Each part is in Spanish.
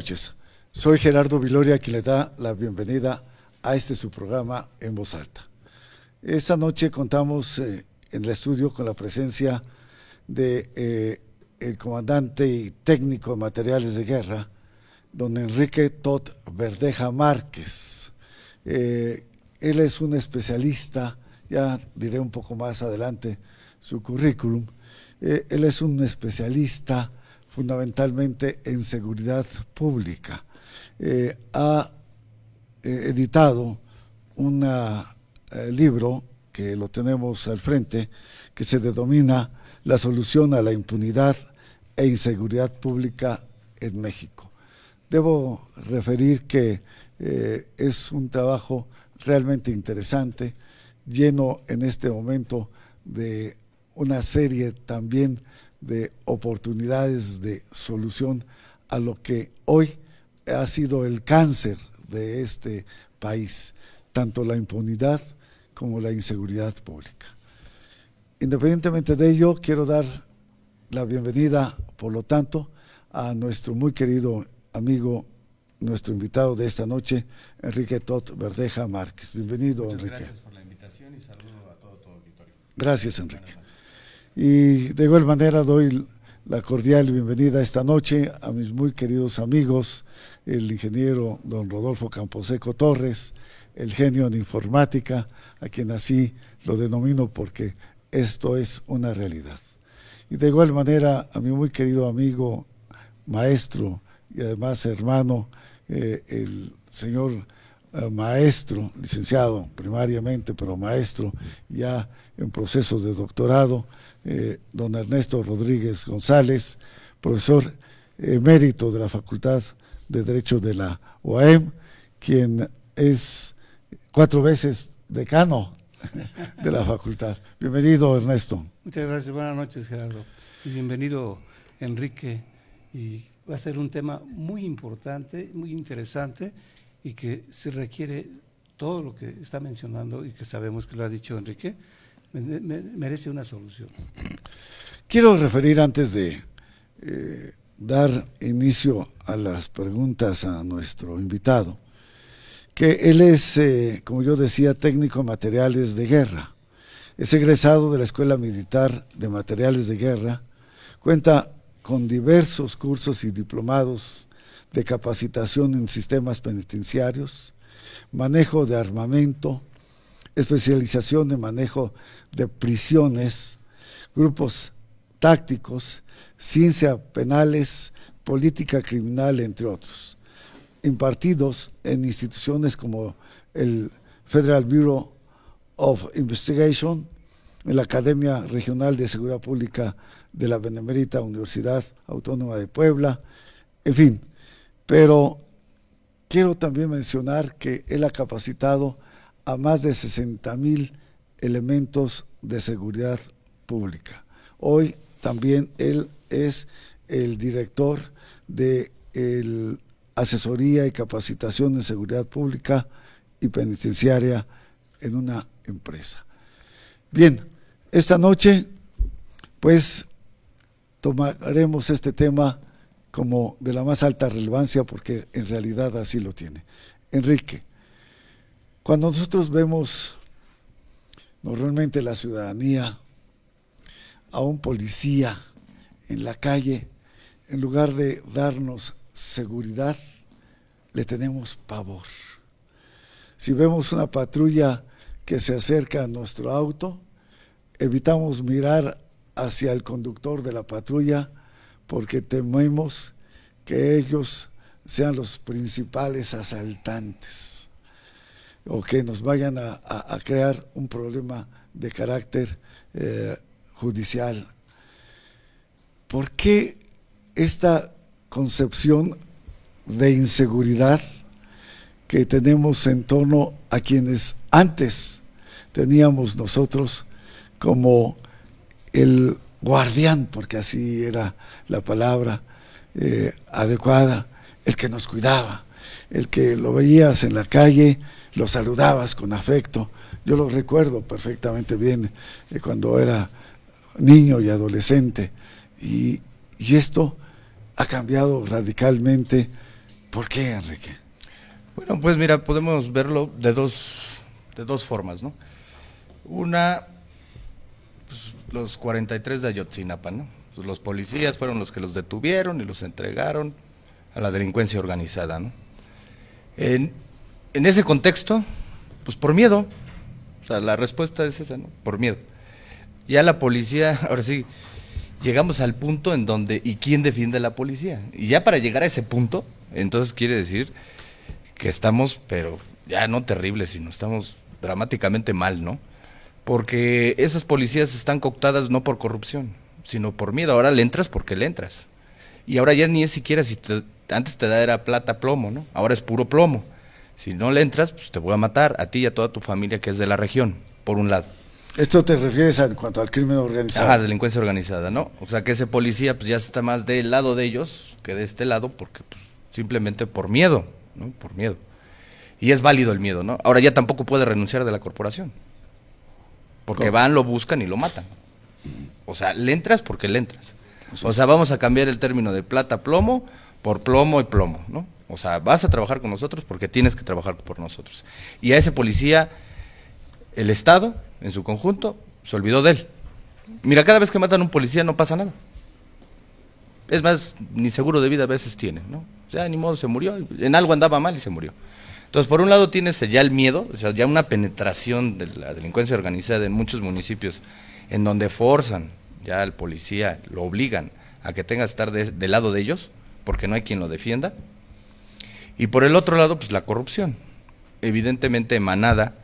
noches. Soy Gerardo Viloria, quien le da la bienvenida a este su programa en voz alta. Esta noche contamos eh, en el estudio con la presencia del eh, comandante y técnico de materiales de guerra, don Enrique Tot Verdeja Márquez. Eh, él es un especialista, ya diré un poco más adelante su currículum. él es un especialista fundamentalmente en seguridad pública. Eh, ha eh, editado un eh, libro que lo tenemos al frente, que se denomina La solución a la impunidad e inseguridad pública en México. Debo referir que es un trabajo realmente interesante, lleno en este momento de una serie también de oportunidades de solución a lo que hoy ha sido el cáncer de este país, tanto la impunidad como la inseguridad pública. Independientemente de ello, quiero dar la bienvenida, por lo tanto, a nuestro muy querido amigo, nuestro invitado de esta noche, Enrique Tot Verdeja Márquez. Bienvenido, Muchas Gracias por la invitación y saludo a todo tu auditorio. Gracias, Enrique. Y de igual manera doy la cordial bienvenida esta noche a mis muy queridos amigos, el ingeniero don Rodolfo Camposeco Torres, el genio en informática, a quien así lo denomino porque esto es una realidad. Y de igual manera a mi muy querido amigo, maestro y además hermano, eh, el señor eh, maestro, licenciado primariamente, pero maestro ya en proceso de doctorado, eh, don Ernesto Rodríguez González, profesor emérito de la Facultad de Derecho de la OEM, quien es cuatro veces decano de la facultad. Bienvenido, Ernesto. Muchas gracias, buenas noches, Gerardo. bienvenido, Enrique. Y va a ser un tema muy importante, muy interesante y que se requiere todo lo que está mencionando y que sabemos que lo ha dicho Enrique, merece una solución. Quiero referir antes de eh, dar inicio a las preguntas a nuestro invitado, que él es, eh, como yo decía, técnico materiales de guerra. Es egresado de la Escuela Militar de Materiales de Guerra, cuenta con diversos cursos y diplomados de capacitación en sistemas penitenciarios, manejo de armamento, especialización en manejo de prisiones, grupos tácticos, ciencia penales, política criminal, entre otros, impartidos en instituciones como el Federal Bureau of Investigation, en la Academia Regional de Seguridad Pública de la Benemérita Universidad Autónoma de Puebla, en fin, pero quiero también mencionar que él ha capacitado a más de 60 mil elementos de seguridad pública. Hoy también él es el director de asesoría y capacitación en seguridad pública y penitenciaria en una empresa. Bien, esta noche pues tomaremos este tema como de la más alta relevancia porque en realidad así lo tiene. Enrique, cuando nosotros vemos normalmente la ciudadanía a un policía en la calle, en lugar de darnos seguridad, le tenemos pavor. Si vemos una patrulla que se acerca a nuestro auto, evitamos mirar hacia el conductor de la patrulla porque tememos que ellos sean los principales asaltantes o que nos vayan a, crear un problema de carácter eh, judicial. ¿Por qué esta concepción de inseguridad que tenemos en torno a quienes antes teníamos nosotros como el guardián, porque así era la palabra eh, adecuada, el que nos cuidaba, el que lo veías en la calle, lo saludabas con afecto. Yo lo recuerdo perfectamente bien eh, cuando era niño y adolescente. Y, esto ha cambiado radicalmente. ¿Por qué, Enrique? Bueno, pues mira, podemos verlo de dos, de dos formas, ¿no? Una los 43 de Ayotzinapa, ¿no? Pues los policías fueron los que los detuvieron y los entregaron a la delincuencia organizada, ¿no? En, ese contexto, pues por miedo, o sea, la respuesta es esa, ¿no? Por miedo. Ya la policía, ahora sí, llegamos al punto en donde, ¿y quién defiende a la policía? Y ya para llegar a ese punto, entonces quiere decir que estamos, pero ya no terribles, sino estamos dramáticamente mal, ¿no? porque esas policías están cooptadas no por corrupción, sino por miedo. Ahora le entras porque le entras. Y ahora ya ni es siquiera si antes te da plata plomo, ¿no? Ahora es puro plomo. Si no le entras, pues te voy a matar a ti y a toda tu familia que es de la región, por un lado. Esto te refieres en cuanto al crimen organizado. Ah, delincuencia organizada, ¿no? O sea que ese policía pues ya está más del lado de ellos que de este lado porque pues, simplemente por miedo, ¿no? Por miedo. Y es válido el miedo, ¿no? Ahora ya tampoco puede renunciar de la corporación. Porque van, lo buscan y lo matan. O sea, le entras porque le entras. O sea, vamos a cambiar el término de plata plomo por plomo y plomo, ¿no? O sea, vas a trabajar con nosotros porque tienes que trabajar por nosotros. Y a ese policía, el Estado, en su conjunto, se olvidó de él. Mira, cada vez que matan a un policía no pasa nada. Es más, ni seguro de vida a veces tiene, ¿no? O sea, ni modo, se murió. En algo andaba mal y se murió. Entonces, por un lado tienes ya el miedo, o sea, ya una penetración de la delincuencia organizada en muchos municipios, en donde forzan ya al policía, lo obligan a que tenga que estar del lado de ellos, porque no hay quien lo defienda. Y por el otro lado, pues la corrupción, evidentemente emanada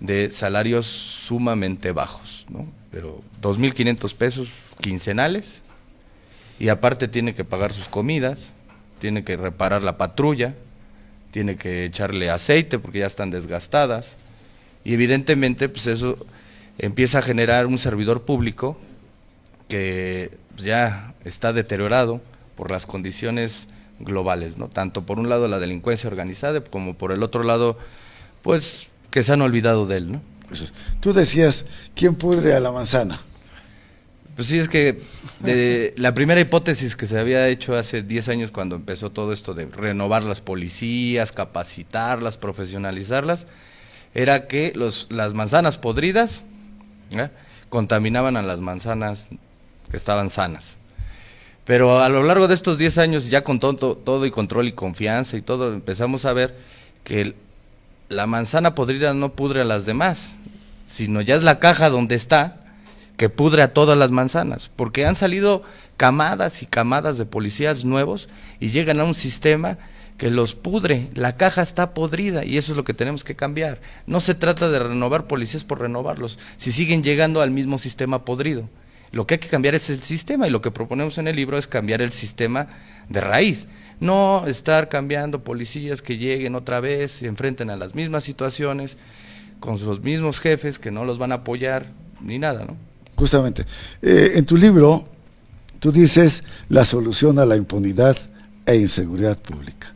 de salarios sumamente bajos, ¿no? Pero 2.500 pesos quincenales, y aparte tiene que pagar sus comidas, tiene que reparar la patrulla, tiene que echarle aceite porque ya están desgastadas. Y evidentemente, pues eso empieza a generar un servidor público que pues, ya está deteriorado por las condiciones globales, ¿no? Tanto por un lado la delincuencia organizada como por el otro lado, pues que se han olvidado de él, ¿no? Tú decías, ¿quién pudre a la manzana? Pues sí, es que la primera hipótesis que se había hecho hace 10 años cuando empezó todo esto de renovar las policías, capacitarlas, profesionalizarlas, era que las manzanas podridas ¿eh? contaminaban a las manzanas que estaban sanas. Pero a lo largo de estos 10 años, ya con todo, todo y control y confianza y todo, empezamos a ver que la manzana podrida no pudre a las demás, sino ya es la caja donde está que pudre a todas las manzanas, porque han salido camadas y camadas de policías nuevos y llegan a un sistema que los pudre, la caja está podrida y eso es lo que tenemos que cambiar. No se trata de renovar policías por renovarlos, si siguen llegando al mismo sistema podrido. Lo que hay que cambiar es el sistema y lo que proponemos en el libro es cambiar el sistema de raíz. No estar cambiando policías que lleguen otra vez, se enfrenten a las mismas situaciones, con los mismos jefes que no los van a apoyar, ni nada, ¿no? justamente. Eh, en tu libro, tú dices la solución a la impunidad e inseguridad pública.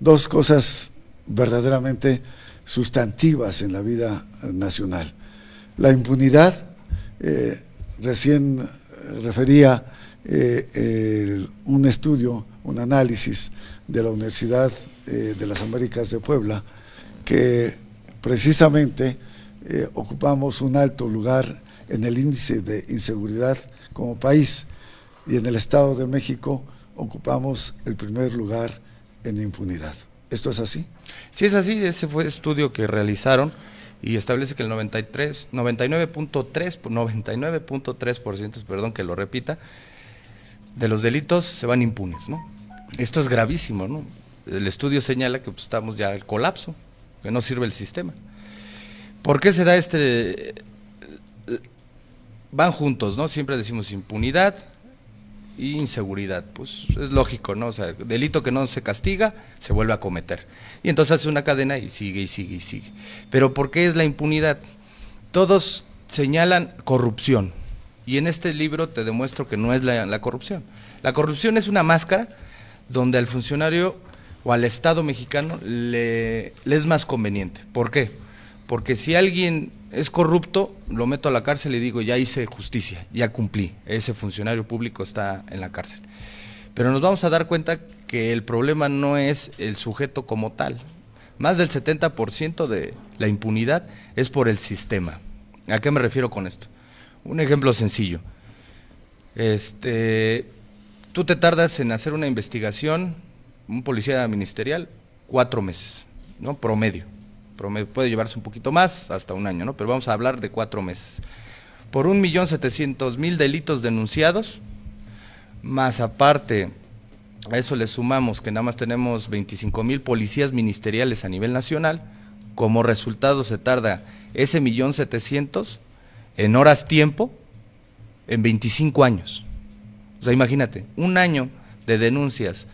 Dos cosas verdaderamente sustantivas en la vida eh, nacional. La impunidad, eh, recién refería un estudio, un análisis de la Universidad de las Américas de Puebla, que precisamente ocupamos un alto lugar en el índice de inseguridad como país y en el Estado de México ocupamos el primer lugar en impunidad. ¿Esto es así? Sí, es así. Ese fue el estudio que realizaron y establece que el 93, 99.3, 99.3%, perdón que lo repita, de los delitos se van impunes, ¿no? Esto es gravísimo, ¿no? El estudio señala que pues, estamos ya al colapso, que no sirve el sistema. ¿Por qué se da este van juntos, ¿no? Siempre decimos impunidad e inseguridad. Pues es lógico, ¿no? O sea, delito que no se castiga se vuelve a cometer. Y entonces hace una cadena y sigue y sigue y sigue. Pero ¿por qué es la impunidad? Todos señalan corrupción. Y en este libro te demuestro que no es la, corrupción. La corrupción es una máscara donde al funcionario o al Estado mexicano le, le es más conveniente. ¿Por qué? Porque si alguien es corrupto, lo meto a la cárcel y digo, ya hice justicia, ya cumplí, ese funcionario público está en la cárcel. Pero nos vamos a dar cuenta que el problema no es el sujeto como tal. Más del 70% de la impunidad es por el sistema. ¿A qué me refiero con esto? Un ejemplo sencillo. Este, tú te tardas en hacer una investigación, un policía ministerial, cuatro meses, ¿no? Promedio puede llevarse un poquito más, hasta un año, ¿no? Pero vamos a hablar de cuatro meses. Por un millón setecientos mil delitos denunciados, más aparte, a eso le sumamos que nada más tenemos 25.000 mil policías ministeriales a nivel nacional, como resultado se tarda ese millón setecientos en horas tiempo en 25 años. O sea, imagínate, un año de denuncias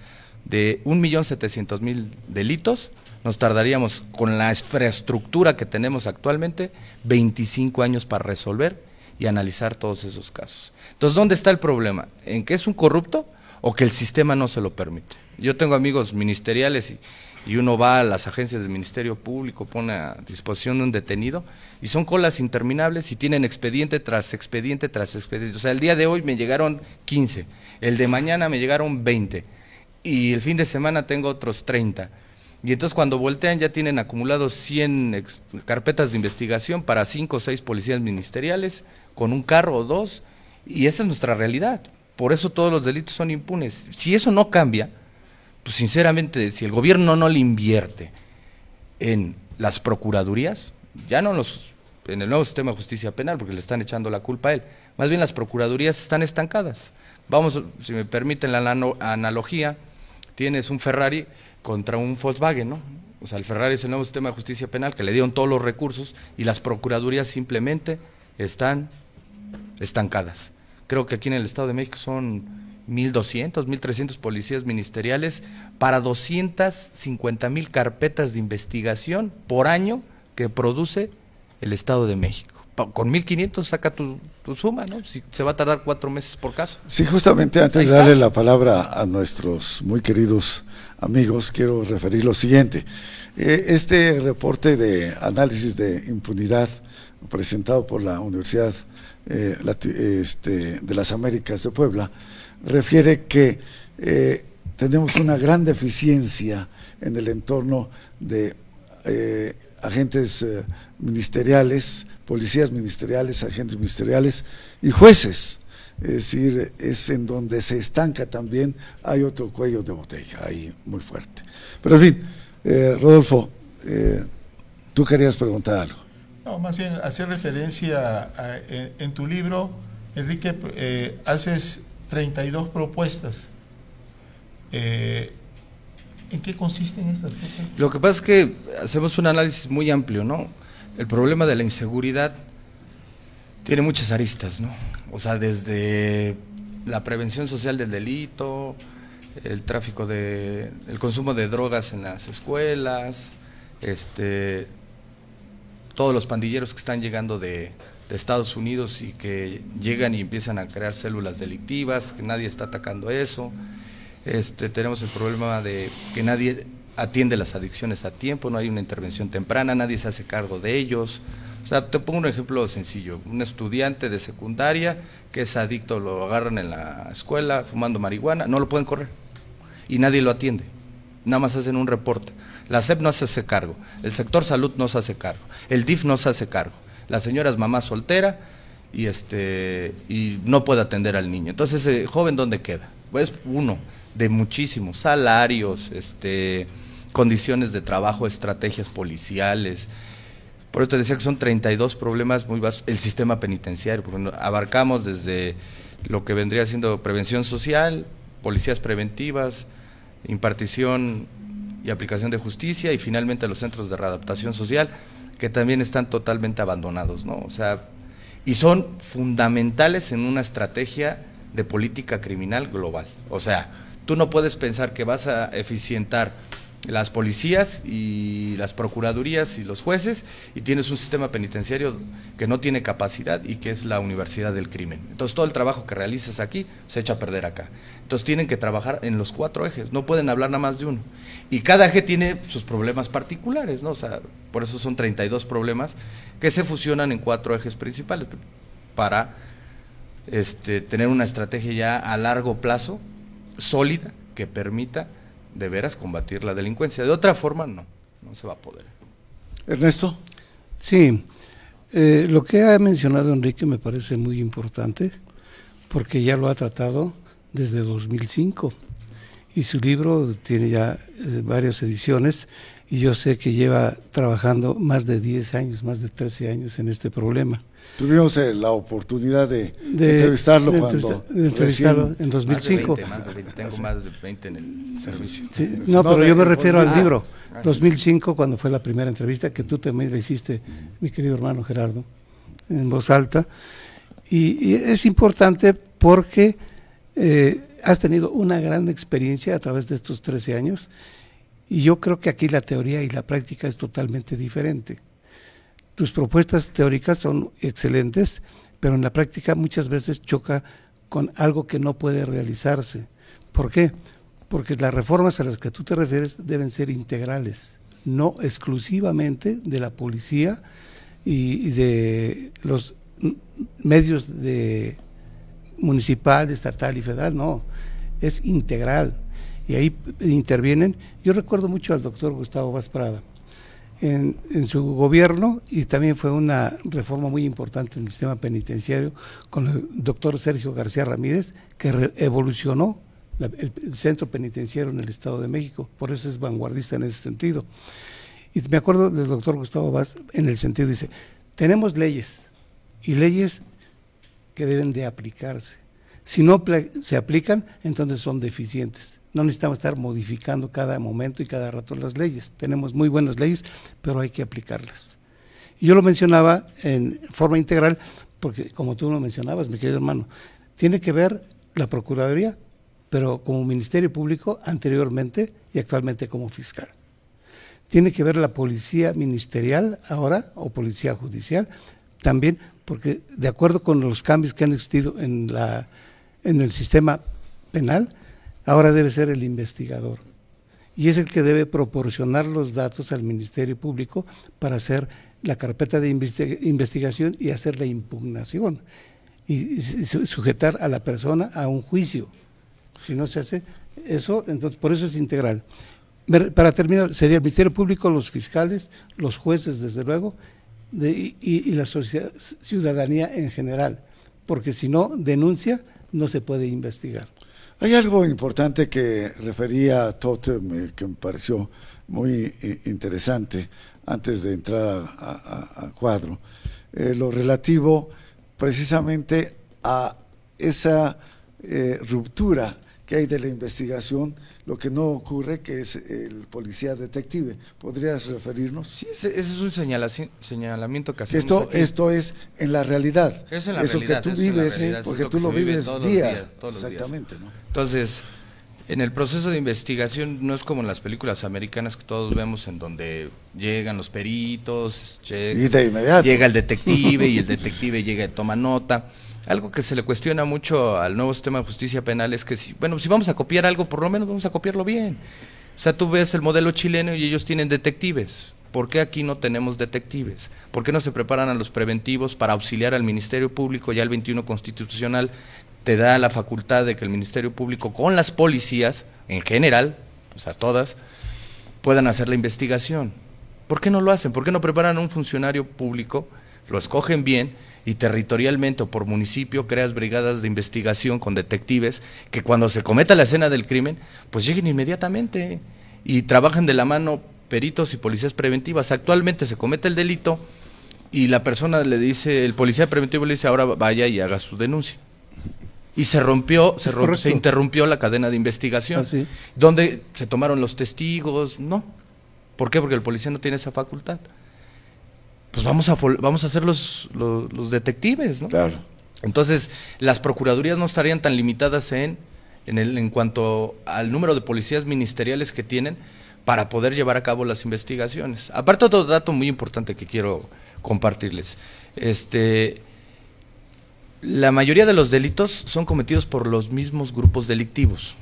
de un millón setecientos mil delitos nos tardaríamos con la infraestructura que tenemos actualmente 25 años para resolver y analizar todos esos casos. Entonces, ¿dónde está el problema? ¿En que es un corrupto o que el sistema no se lo permite? Yo tengo amigos ministeriales y, uno va a las agencias del Ministerio Público, pone a disposición de un detenido y son colas interminables y tienen expediente tras expediente tras expediente. O sea, el día de hoy me llegaron 15, el de mañana me llegaron 20 y el fin de semana tengo otros 30 y entonces cuando voltean ya tienen acumulados 100 carpetas de investigación para 5 o 6 policías ministeriales, con un carro o dos, y esa es nuestra realidad. Por eso todos los delitos son impunes. Si eso no cambia, pues sinceramente, si el gobierno no le invierte en las procuradurías, ya no los en el nuevo sistema de justicia penal, porque le están echando la culpa a él. Más bien las procuradurías están estancadas. Vamos, si me permiten la analogía, tienes un Ferrari contra un Volkswagen, ¿no? O sea, el Ferrari es el nuevo sistema de justicia penal que le dieron todos los recursos y las procuradurías simplemente están estancadas. Creo que aquí en el Estado de México son 1.200, 1.300 policías ministeriales para 250.000 carpetas de investigación por año que produce el Estado de México. Con 1.500 saca tu, suma, ¿no? Si, se va a tardar cuatro meses por caso. Sí, justamente antes de darle la palabra a nuestros muy queridos amigos, quiero referir lo siguiente. Eh, este reporte de análisis de impunidad presentado por la Universidad eh, este, de las Américas de Puebla refiere que eh, tenemos una gran deficiencia en el entorno de agentes ministeriales, policías ministeriales, agentes ministeriales y jueces es decir, es en donde se estanca también, hay otro cuello de botella ahí muy fuerte. Pero en fin, eh, Rodolfo, eh, tú querías preguntar algo. No, más bien, hacer referencia en, tu libro, Enrique, eh, haces 32 propuestas. ¿En qué consisten estas propuestas? Lo que pasa es que hacemos un análisis muy amplio, ¿no? El problema de la inseguridad tiene muchas aristas, ¿no? O sea, desde la prevención social del delito, el tráfico de, el consumo de drogas en las escuelas, este, todos los pandilleros que están llegando de, Estados Unidos y que llegan y empiezan a crear células delictivas, que nadie está atacando eso. Este, tenemos el problema de que nadie atiende las adicciones a tiempo, no hay una intervención temprana, nadie se hace cargo de ellos. O sea, te pongo un ejemplo sencillo. Un estudiante de secundaria que es adicto, lo agarran en la escuela fumando marihuana, no lo pueden correr. Y nadie lo atiende. Nada más hacen un reporte. La SEP no se hace cargo. El sector salud no se hace cargo. El DIF no se hace cargo. La señora es mamá soltera y, este, y no puede atender al niño. Entonces, ¿el eh, joven, ¿dónde queda? Pues uno de muchísimos salarios, este, condiciones de trabajo, estrategias policiales, por eso te decía que son 32 problemas muy bajos, El sistema penitenciario, porque abarcamos desde lo que vendría siendo prevención social, policías preventivas, impartición y aplicación de justicia y finalmente los centros de readaptación social, que también están totalmente abandonados, ¿no? O sea, y son fundamentales en una estrategia de política criminal global. O sea, tú no puedes pensar que vas a eficientar las policías y las procuradurías y los jueces y tienes un sistema penitenciario que no tiene capacidad y que es la universidad del crimen. Entonces todo el trabajo que realizas aquí se echa a perder acá. Entonces tienen que trabajar en los cuatro ejes, no pueden hablar nada más de uno. Y cada eje tiene sus problemas particulares, ¿no? O sea, por eso son 32 problemas que se fusionan en cuatro ejes principales para este, tener una estrategia ya a largo plazo sólida que permita de veras combatir la delincuencia. De otra forma, no, no se va a poder. Ernesto. Sí, eh, lo que ha mencionado Enrique me parece muy importante porque ya lo ha tratado desde 2005 y su libro tiene ya eh, varias ediciones y yo sé que lleva trabajando más de 10 años, más de 13 años en este problema. Tuvimos eh, la oportunidad de, entrevistarlo cuando de entrevistarlo en 2005. tengo más de 20 en el servicio. no, pero yo me refiero al libro. 2005, ah, cuando fue la primera entrevista que tú también le hiciste, mi querido hermano Gerardo, en voz alta. Y, es importante porque eh, has tenido una gran experiencia a través de estos 13 años y yo creo que aquí la teoría y la práctica es totalmente diferente. Tus propuestas teóricas son excelentes, pero en la práctica muchas veces choca con algo que no puede realizarse. ¿Por qué? Porque las reformas a las que tú te refieres deben ser integrales, no exclusivamente de la policía y de los medios de municipal, estatal y federal, no, es integral y ahí intervienen. Yo recuerdo mucho al doctor Gustavo Vaz Prada en, su gobierno y también fue una reforma muy importante en el sistema penitenciario con el doctor Sergio García Ramírez que evolucionó el, centro penitenciario en el Estado de México, por eso es vanguardista en ese sentido. Y me acuerdo del doctor Gustavo Vaz en el sentido, dice, tenemos leyes y leyes que deben de aplicarse. Si no se aplican, entonces son deficientes. No necesitamos estar modificando cada momento y cada rato las leyes. Tenemos muy buenas leyes, pero hay que aplicarlas. Y yo lo mencionaba en forma integral, porque como tú lo mencionabas, mi querido hermano, tiene que ver la Procuraduría, pero como Ministerio Público anteriormente y actualmente como fiscal. Tiene que ver la policía ministerial ahora o policía judicial también, porque de acuerdo con los cambios que han existido en, en el sistema penal, ahora debe ser el investigador. Y es el que debe proporcionar los datos al Ministerio Público para hacer la carpeta de investigación y hacer la impugnación y sujetar a la persona a un juicio. Si no se hace eso, entonces por eso es integral. Para terminar, sería el Ministerio Público, los fiscales, los jueces, desde luego, y, la ciudadanía en general, porque si no denuncia, no se puede investigar. Hay algo importante que refería Toth, eh, que me pareció muy eh, interesante antes de entrar a, cuadro, eh, lo relativo precisamente a esa ruptura que hay de la investigación, lo que no ocurre que es el policía detective. ¿Podrías referirnos? Sí, ese, es un señalamiento que Esto, esto es en la realidad. Eso, en la eso que tú vives, ¿eh? porque tú lo vives día, exactamente. ¿no? Entonces, en el proceso de investigación no es como en las películas americanas que todos vemos en donde llegan los peritos, llega el detective y el detective llega y toma nota. Algo que se le cuestiona mucho al nuevo sistema de justicia penal es que bueno, si vamos a copiar algo, por lo menos vamos a copiarlo bien. O sea, tú ves el modelo chileno y ellos tienen detectives. ¿Por qué aquí no tenemos detectives? ¿Por qué no se preparan a los preventivos para auxiliar al Ministerio Público y al 21 Constitucional te da la facultad de que el Ministerio Público con las policías, en general, o pues, sea, todas, puedan hacer la investigación. ¿Por qué no lo hacen? ¿Por qué no preparan un funcionario público, lo escogen bien y territorialmente o por municipio creas brigadas de investigación con detectives que cuando se cometa la escena del crimen, pues lleguen inmediatamente y trabajen de la mano peritos y policías preventivas. Actualmente se comete el delito y la persona le dice, el policía preventivo le dice, ahora vaya y haga su denuncia y se rompió, se, se interrumpió la cadena de investigación, Así. donde se tomaron los testigos, no. ¿Por qué? Porque el policía no tiene esa facultad. Pues vamos a, vamos a hacer los, los, detectives, ¿no? Claro. Entonces, las procuradurías no estarían tan limitadas en, en, el, en cuanto al número de policías ministeriales que tienen para poder llevar a cabo las investigaciones. Aparte otro dato muy importante que quiero compartirles. Este, la mayoría de los delitos son cometidos por los mismos grupos delictivos.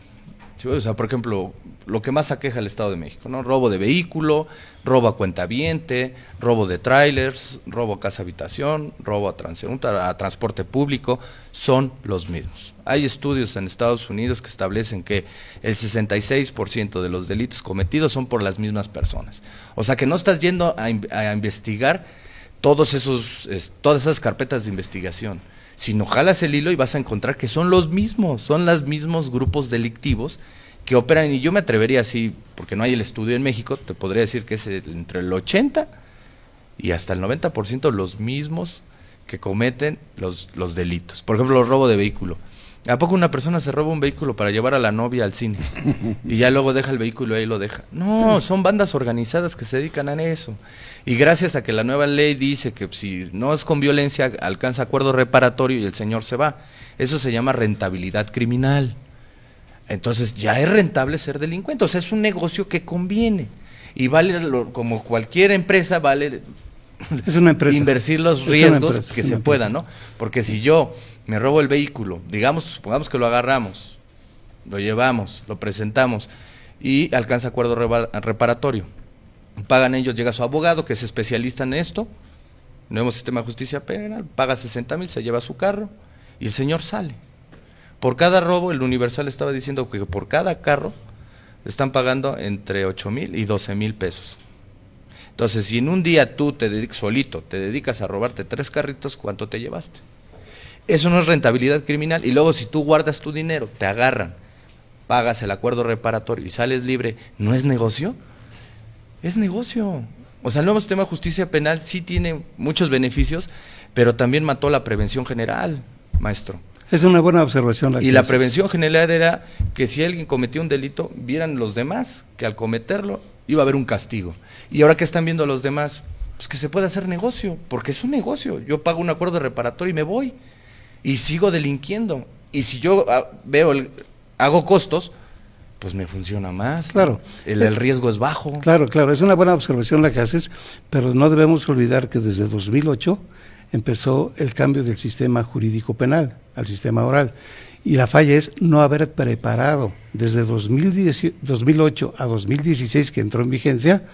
O sea, por ejemplo, lo que más aqueja al Estado de México, ¿no? Robo de vehículo, robo a cuentaviente, robo de trailers, robo a casa habitación, robo a, transporte público, son los mismos. Hay estudios en Estados Unidos que establecen que el 66% de los delitos cometidos son por las mismas personas. O sea que no estás yendo a, investigar todos esos, todas esas carpetas de investigación no jalas el hilo y vas a encontrar que son los mismos, son los mismos grupos delictivos que operan, y yo me atrevería así, porque no hay el estudio en México, te podría decir que es entre el 80 y hasta el 90% los mismos que cometen los, los delitos. Por ejemplo, robo de vehículo. ¿A poco una persona se roba un vehículo para llevar a la novia al cine? Y ya luego deja el vehículo y ahí lo deja. No, son bandas organizadas que se dedican a eso. Y gracias a que la nueva ley dice que si no es con violencia, alcanza acuerdo reparatorio y el señor se va. Eso se llama rentabilidad criminal. Entonces ya es rentable ser delincuente. O sea, es un negocio que conviene. Y vale, como cualquier empresa, vale es una empresa. invertir los riesgos que se puedan, ¿no? Porque si yo me robo el vehículo, digamos, supongamos que lo agarramos, lo llevamos, lo presentamos y alcanza acuerdo reparatorio. Pagan ellos, llega su abogado que es especialista en esto, nuevo sistema de justicia penal, paga 60 mil, se lleva su carro y el señor sale. Por cada robo, el Universal estaba diciendo que por cada carro están pagando entre 8 mil y 12 mil pesos. Entonces, si en un día tú te dedicas solito, te dedicas a robarte tres carritos, ¿cuánto te llevaste? Eso no es rentabilidad criminal. Y luego si tú guardas tu dinero, te agarran, pagas el acuerdo reparatorio y sales libre, ¿no es negocio? Es negocio. O sea, el nuevo sistema de justicia penal sí tiene muchos beneficios, pero también mató la prevención general, maestro. Es una buena observación. La y la prevención general era que si alguien cometía un delito, vieran los demás que al cometerlo iba a haber un castigo. ¿Y ahora que están viendo los demás? Pues que se puede hacer negocio, porque es un negocio. Yo pago un acuerdo de reparatorio y me voy. Y sigo delinquiendo. Y si yo ah, veo, hago costos, pues me funciona más. Claro. El, el, riesgo es bajo. Claro, claro. Es una buena observación la que haces, pero no debemos olvidar que desde 2008 empezó el cambio del sistema jurídico penal al sistema oral y la falla es no haber preparado desde 2008 a 2016 que entró en vigencia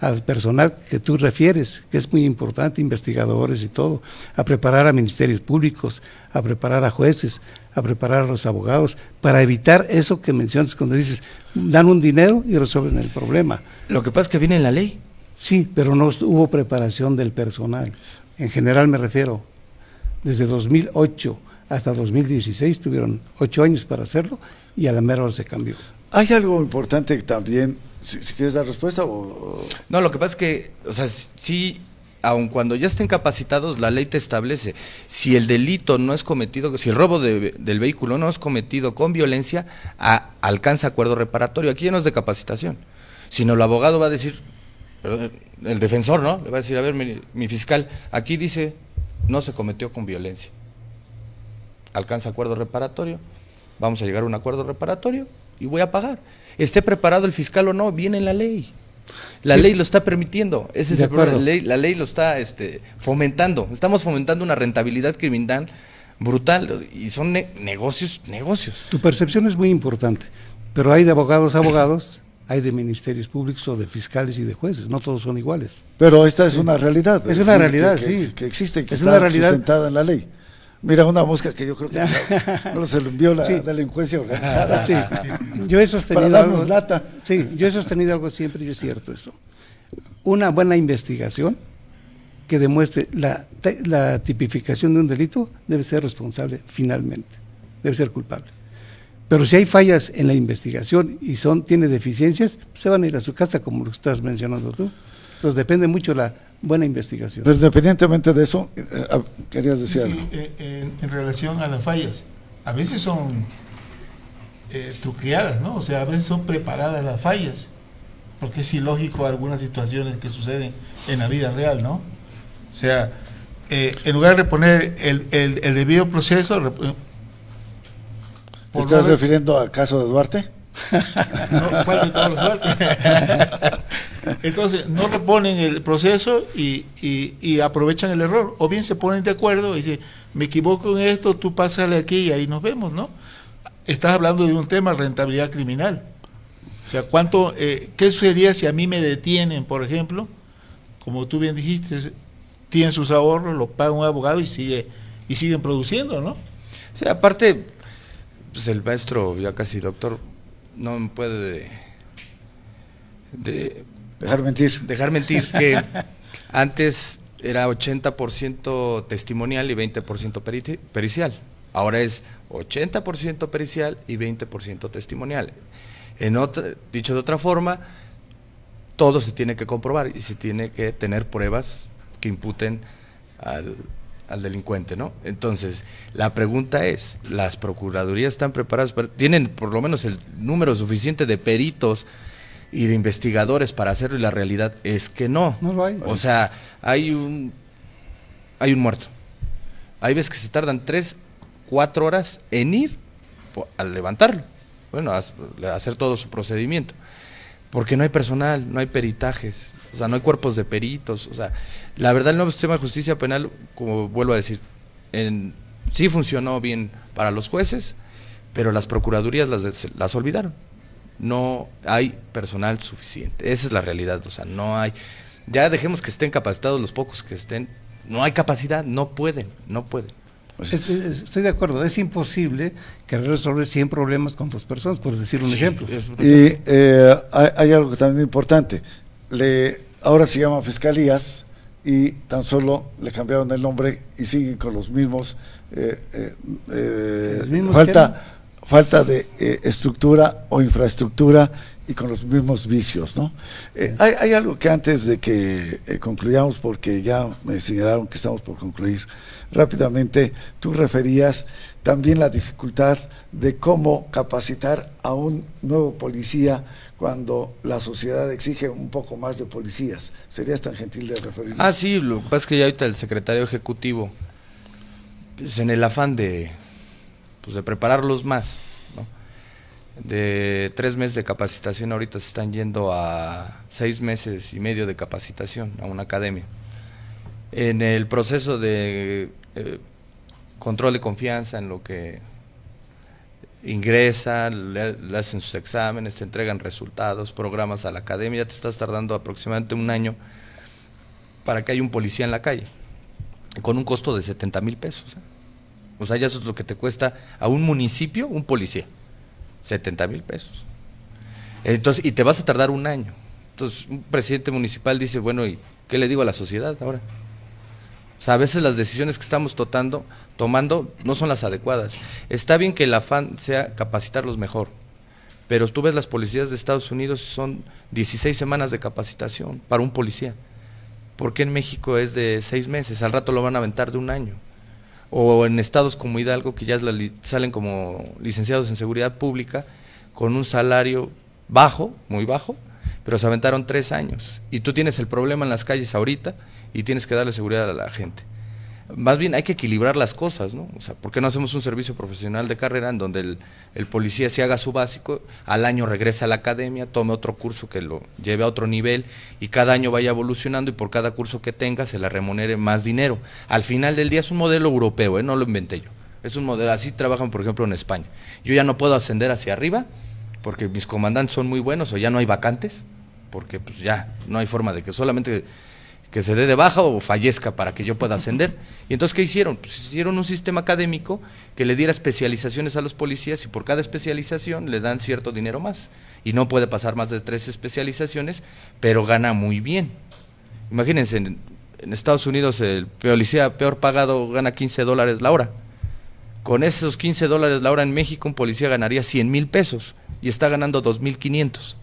al personal que tú refieres, que es muy importante, investigadores y todo, a preparar a ministerios públicos, a preparar a jueces, a preparar a los abogados, para evitar eso que mencionas cuando dices, dan un dinero y resuelven el problema. Lo que pasa es que viene en la ley. Sí, pero no hubo preparación del personal. En general me refiero, desde 2008 hasta 2016, tuvieron ocho años para hacerlo y a la mera hora se cambió. Hay algo importante también, si, quieres dar respuesta o... No, lo que pasa es que, o sea, sí aun cuando ya estén capacitados, la ley te establece, si el delito no es cometido, si el robo del vehículo no es cometido con violencia, alcanza acuerdo reparatorio. Aquí ya no es de capacitación, sino el abogado va a decir, perdón, el defensor, ¿no? Le va a decir, a ver, mi fiscal, aquí dice, no se cometió con violencia alcanza acuerdo reparatorio, vamos a llegar a un acuerdo reparatorio y voy a pagar. Esté preparado el fiscal o no, viene la ley. La ley lo está permitiendo, ese es el problema. La ley, la ley lo está este, fomentando. Estamos fomentando una rentabilidad criminal brutal y son negocios, negocios. Tu percepción es muy importante, pero hay de abogados abogados, hay de ministerios públicos o de fiscales y de jueces, no todos son iguales. Pero esta es una realidad. Es, una realidad, sí. Que, existe, que es está una realidad, sustentada en la ley. Mira, una mosca que yo creo que no, se lo envió la delincuencia organizada. Yo he sostenido algo, lata. Sí, yo he sostenido algo siempre y es cierto eso. Una buena investigación que demuestre la, tipificación de un delito debe ser responsable finalmente, debe ser culpable. Pero si hay fallas en la investigación y son tiene deficiencias, se van a ir a su casa, como lo estás mencionando tú. Entonces depende mucho la buena investigación. Pero independientemente de eso, eh, ah, querías decir algo. Eh, eh, en relación a las fallas, a veces son eh, criadas, ¿no? O sea, a veces son preparadas las fallas, porque es ilógico algunas situaciones que suceden en la vida real, ¿no? O sea, en lugar de poner el, el, el debido proceso... ¿Estás refiriendo al caso de Duarte? no, ¿cuál de todos los Duarte? Entonces, no reponen el proceso y, aprovechan el error. O bien se ponen de acuerdo y dicen, me equivoco en esto, tú pásale aquí y ahí nos vemos, ¿no? Estás hablando de un tema, rentabilidad criminal. O sea, ¿cuánto, eh, ¿qué sucedería si a mí me detienen, por ejemplo? Como tú bien dijiste, tienen sus ahorros, los paga un abogado y, sigue, y siguen produciendo, ¿no? O sea, aparte, pues el maestro, ya casi doctor, no me puede de Dejar mentir. Dejar mentir, que antes era 80% testimonial y 20% pericial. Ahora es 80% pericial y 20% testimonial. En dicho de otra forma, todo se tiene que comprobar y se tiene que tener pruebas que imputen al, delincuente, ¿no? Entonces, la pregunta es, ¿las procuradurías están preparadas? ¿Tienen por lo menos el número suficiente de peritos? y de investigadores para hacerlo y la realidad es que no. No lo hay. O sea, hay un, hay un muerto. Hay veces que se tardan tres, cuatro horas en ir a levantarlo. Bueno, a, hacer todo su procedimiento. Porque no hay personal, no hay peritajes, o sea, no hay cuerpos de peritos. O sea, la verdad el nuevo sistema de justicia penal, como vuelvo a decir, en, sí funcionó bien para los jueces, pero las procuradurías las, las olvidaron no hay personal suficiente. Esa es la realidad, o sea, no hay... Ya dejemos que estén capacitados los pocos que estén. No hay capacidad, no pueden, no pueden. Estoy, de acuerdo, es imposible que resolver 100 problemas con dos personas, por decir un ejemplo. Y eh, hay, algo también importante. Le, ahora se llama fiscalías y tan solo le cambiaron el nombre y siguen con los mismos. Eh, eh, mismos falta falta de eh, estructura o infraestructura y con los mismos vicios, ¿no? Eh, hay, algo que antes de que eh, concluyamos, porque ya me señalaron que estamos por concluir rápidamente, tú referías también la dificultad de cómo capacitar a un nuevo policía cuando la sociedad exige un poco más de policías. ¿Serías tan gentil de referir? Ah, sí, lo que pasa es que ya ahorita el secretario ejecutivo, pues, en el afán de pues de prepararlos más. ¿no? De tres meses de capacitación ahorita se están yendo a seis meses y medio de capacitación a una academia. En el proceso de eh, control de confianza en lo que ingresan, le, hacen sus exámenes, te entregan resultados, programas a la academia, te estás tardando aproximadamente un año para que haya un policía en la calle, con un costo de 70 mil pesos. ¿eh? O sea, ya eso es lo que te cuesta a un municipio, un policía. 70 mil pesos. Entonces, y te vas a tardar un año. Entonces, un presidente municipal dice, bueno, ¿y qué le digo a la sociedad ahora? O sea, a veces las decisiones que estamos tomando no son las adecuadas. Está bien que el afán sea capacitarlos mejor, pero tú ves las policías de Estados Unidos son 16 semanas de capacitación para un policía. ¿Por qué en México es de seis meses? Al rato lo van a aventar de un año o en estados como Hidalgo, que ya salen como licenciados en seguridad pública, con un salario bajo, muy bajo, pero se aventaron tres años. Y tú tienes el problema en las calles ahorita y tienes que darle seguridad a la gente más bien hay que equilibrar las cosas, ¿no? O sea, ¿por qué no hacemos un servicio profesional de carrera en donde el, policía se haga su básico, al año regresa a la academia, tome otro curso que lo lleve a otro nivel y cada año vaya evolucionando y por cada curso que tenga se le remunere más dinero? Al final del día es un modelo europeo, ¿eh? No lo inventé yo. Es un modelo, así trabajan, por ejemplo, en España. Yo ya no puedo ascender hacia arriba porque mis comandantes son muy buenos o ya no hay vacantes, porque pues ya no hay forma de que solamente que se dé de baja o fallezca para que yo pueda ascender. Y entonces, ¿qué hicieron? Pues hicieron un sistema académico que le diera especializaciones a los policías y por cada especialización le dan cierto dinero más. Y no puede pasar más de tres especializaciones, pero gana muy bien. Imagínense, en, en Estados Unidos el policía peor pagado gana 15 dólares la hora. Con esos 15 dólares la hora en México un policía ganaría 100 mil pesos y está ganando 2.500.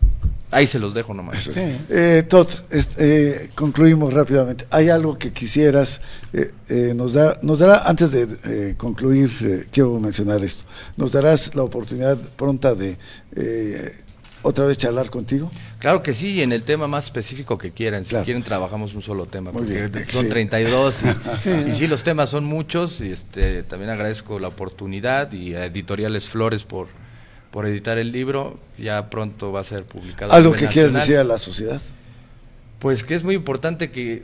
Ahí se los dejo nomás. Eh, Todd, eh, concluimos rápidamente. ¿Hay algo que quisieras eh, nos, da, nos dará, antes de concluir, quiero mencionar esto, ¿nos darás la oportunidad pronta de otra vez charlar contigo? Claro que sí, en el tema más específico que quieran. Si quieren, trabajamos un solo tema, porque son 32. Y, sí, los temas son muchos. Y este, también agradezco la oportunidad y a Editoriales Flores por por editar el libro, ya pronto va a ser publicado. ¿Algo que quieras decir a la sociedad? Pues que es muy importante que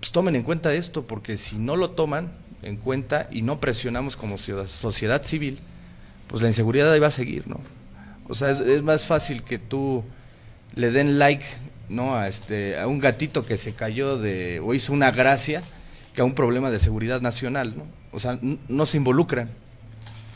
pues, tomen en cuenta esto, porque si no lo toman en cuenta y no presionamos como sociedad civil, pues la inseguridad ahí va a seguir, ¿no? O sea, es, más fácil que tú le den like ¿no? A, este, a un gatito que se cayó de, o hizo una gracia, que a un problema de seguridad nacional, ¿no? O sea, no se involucran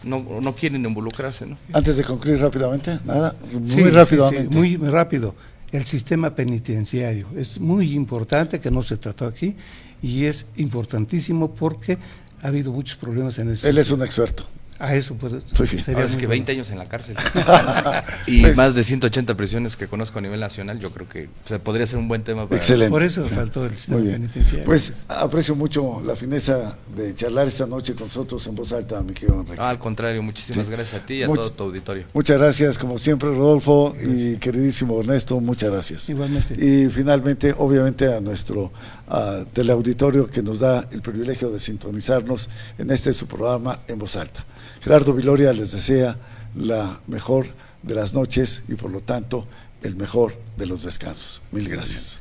no, no quieren involucrarse. ¿no? Antes de concluir rápidamente, nada, muy rápidamente. muy rápido. El sistema penitenciario es muy importante que no se trató aquí y es importantísimo porque ha habido muchos problemas en ese. Él es un experto. A eso, pues. pues sería que 20 años en la cárcel. y pues más de 180 prisiones que conozco a nivel nacional, yo creo que podría ser un buen tema para. Excelente. Por eso faltó el sistema penitenciario. Pues aprecio mucho la fineza de charlar esta noche con nosotros en voz alta, mi querido ah, al contrario, muchísimas gracias a ti y a todo tu auditorio. Muchas gracias, como siempre, Rodolfo y queridísimo Ernesto, muchas gracias. Igualmente. Y finalmente, obviamente, a nuestro teleauditorio que nos da el privilegio de sintonizarnos en este su programa en voz alta. Gerardo Viloria les desea la mejor de las noches y por lo tanto el mejor de los descansos. Mil gracias.